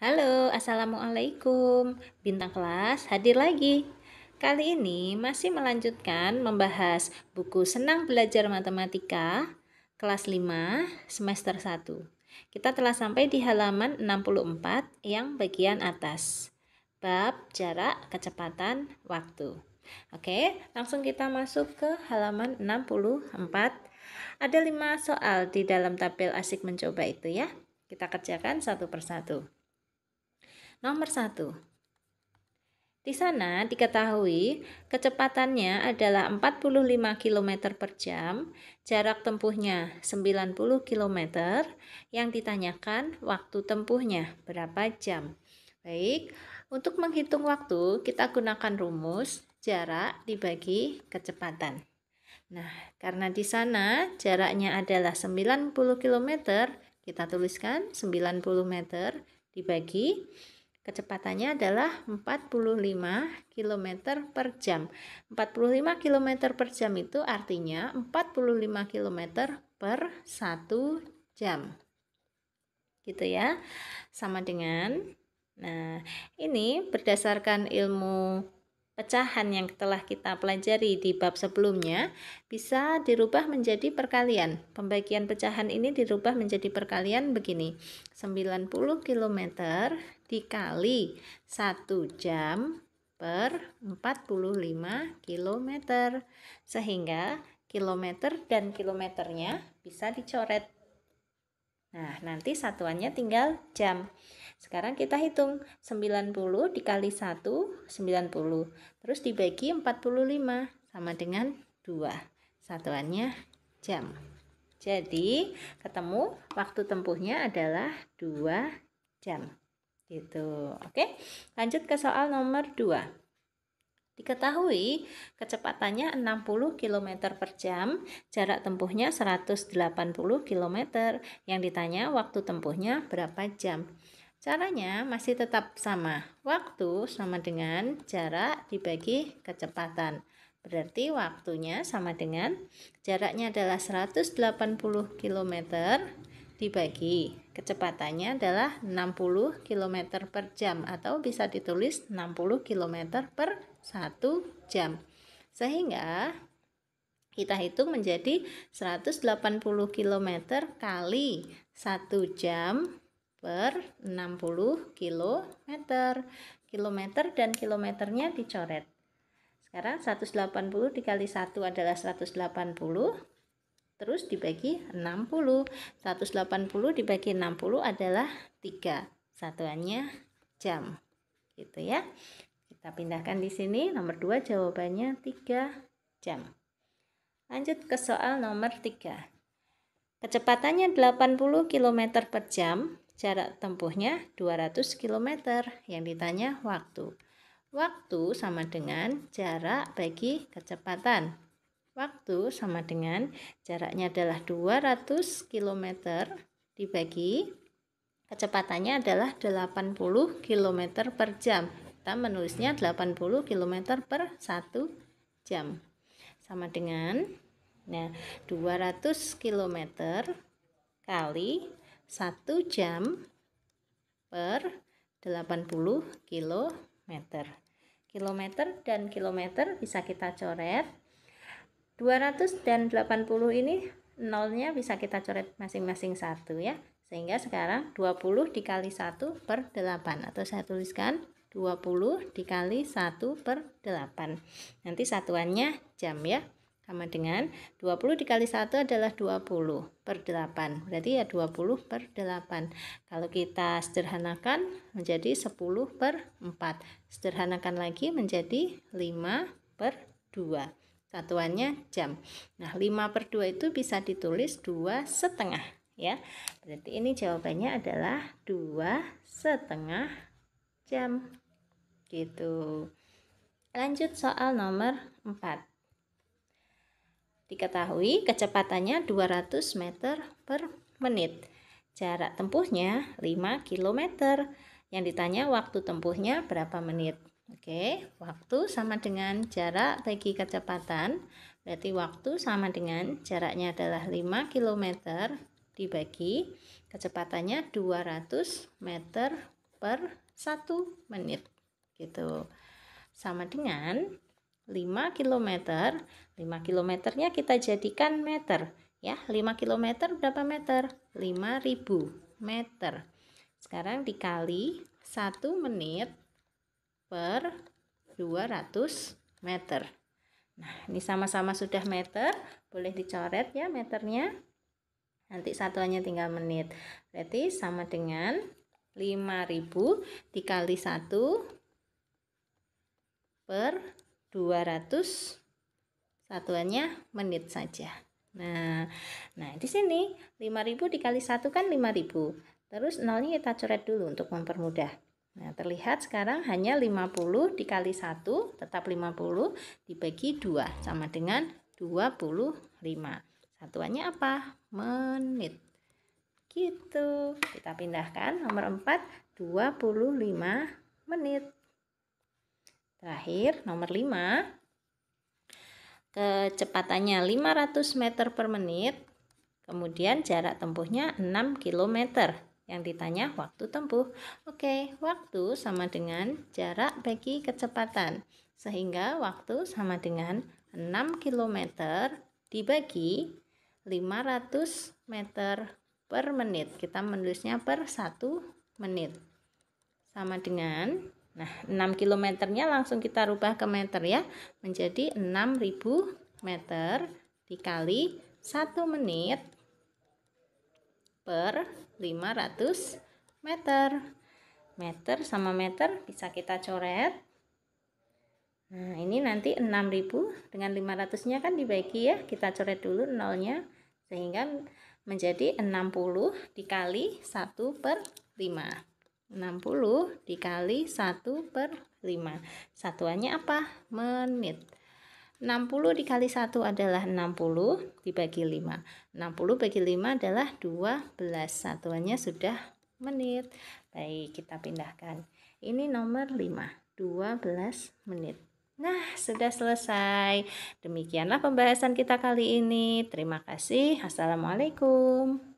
Halo, Assalamualaikum Bintang kelas hadir lagi Kali ini masih melanjutkan membahas buku Senang Belajar Matematika Kelas 5 semester 1 Kita telah sampai di halaman 64 yang bagian atas Bab jarak, kecepatan, waktu Oke, langsung kita masuk ke halaman 64 Ada 5 soal di dalam tabel asik mencoba itu ya kita kerjakan satu persatu. Nomor satu, di sana diketahui kecepatannya adalah 45 km per jam, jarak tempuhnya 90 km, yang ditanyakan waktu tempuhnya berapa jam. Baik, untuk menghitung waktu kita gunakan rumus jarak dibagi kecepatan. Nah, karena di sana jaraknya adalah 90 km, kita tuliskan 90 meter dibagi Kecepatannya adalah 45 km per jam. 45 km per jam itu artinya 45 km per 1 jam. Gitu ya. Sama dengan Nah, ini berdasarkan ilmu pecahan yang telah kita pelajari di bab sebelumnya bisa dirubah menjadi perkalian. Pembagian pecahan ini dirubah menjadi perkalian begini. 90 km dikali 1 jam per 45 km sehingga kilometer dan kilometernya bisa dicoret Nah, nanti satuannya tinggal jam. Sekarang kita hitung 90 dikali 1, 90. Terus dibagi 45 sama dengan 2. Satuannya jam. Jadi, ketemu waktu tempuhnya adalah 2 jam gitu. Oke. Lanjut ke soal nomor 2. Diketahui kecepatannya 60 km per jam, jarak tempuhnya 180 km, yang ditanya waktu tempuhnya berapa jam. Caranya masih tetap sama, waktu sama dengan jarak dibagi kecepatan. Berarti waktunya sama dengan jaraknya adalah 180 km, dibagi kecepatannya adalah 60 km per jam atau bisa ditulis 60 km per 1 jam sehingga kita hitung menjadi 180 km kali 1 jam per 60 km kilometer dan kilometernya dicoret sekarang 180 dikali 1 adalah 180 terus dibagi 60 180 dibagi 60 adalah 3 satuannya jam gitu ya kita pindahkan di sini nomor 2 jawabannya 3 jam lanjut ke soal nomor 3 kecepatannya 80 km per jam jarak tempuhnya 200 km yang ditanya waktu waktu sama dengan jarak bagi kecepatan waktu sama dengan jaraknya adalah 200 km dibagi kecepatannya adalah 80 km per jam kita menulisnya 80 km per 1 jam sama dengan nah 200 km kali 1 jam per 80 km kilometer dan kilometer bisa kita coret 200 dan 80 ini nolnya bisa kita coret masing-masing satu ya. Sehingga sekarang 20 dikali 1 per 8 atau saya tuliskan 20 dikali 1 per 8. Nanti satuannya jam ya. Sama dengan 20 dikali 1 adalah 20 per 8. Berarti ya 20 per 8. Kalau kita sederhanakan menjadi 10 per 4. Sederhanakan lagi menjadi 5 per 2 satuannya jam. Nah, 5 per 2 itu bisa ditulis 2 setengah ya. Berarti ini jawabannya adalah dua setengah jam. Gitu. Lanjut soal nomor 4. Diketahui kecepatannya 200 meter per menit. Jarak tempuhnya 5 km. Yang ditanya waktu tempuhnya berapa menit. Oke, waktu sama dengan jarak bagi kecepatan. Berarti waktu sama dengan jaraknya adalah 5 km dibagi kecepatannya 200 meter per 1 menit. Gitu. Sama dengan 5 km. 5 kilometernya kita jadikan meter. Ya, 5 km berapa meter? 5000 meter. Sekarang dikali 1 menit per 200 meter. Nah, ini sama-sama sudah meter, boleh dicoret ya meternya. Nanti satuannya tinggal menit. Berarti sama dengan 5000 dikali 1 per 200 satuannya menit saja. Nah, nah di sini 5000 dikali 1 kan 5000. Terus nolnya kita coret dulu untuk mempermudah. Nah, terlihat sekarang hanya 50 dikali 1, tetap 50, dibagi 2, sama dengan 25. Satuannya apa? Menit. Gitu. Kita pindahkan nomor 4, 25 menit. Terakhir, nomor 5. Kecepatannya 500 meter per menit, kemudian jarak tempuhnya 6 kilometer yang ditanya waktu tempuh. Oke, waktu sama dengan jarak bagi kecepatan. Sehingga waktu sama dengan 6 km dibagi 500 meter per menit. Kita menulisnya per 1 menit. Sama dengan nah 6 kilometernya langsung kita rubah ke meter ya menjadi 6000 meter dikali 1 menit per 500 meter. Meter sama meter bisa kita coret. Nah, ini nanti 6000 dengan 500-nya kan dibagi ya. Kita coret dulu nolnya sehingga menjadi 60 dikali 1 per 5. 60 dikali 1 per 5. Satuannya apa? Menit. 60 dikali 1 adalah 60 dibagi 5. 60 bagi 5 adalah 12. Satuannya sudah menit. Baik, kita pindahkan. Ini nomor 5, 12 menit. Nah, sudah selesai. Demikianlah pembahasan kita kali ini. Terima kasih. Assalamualaikum.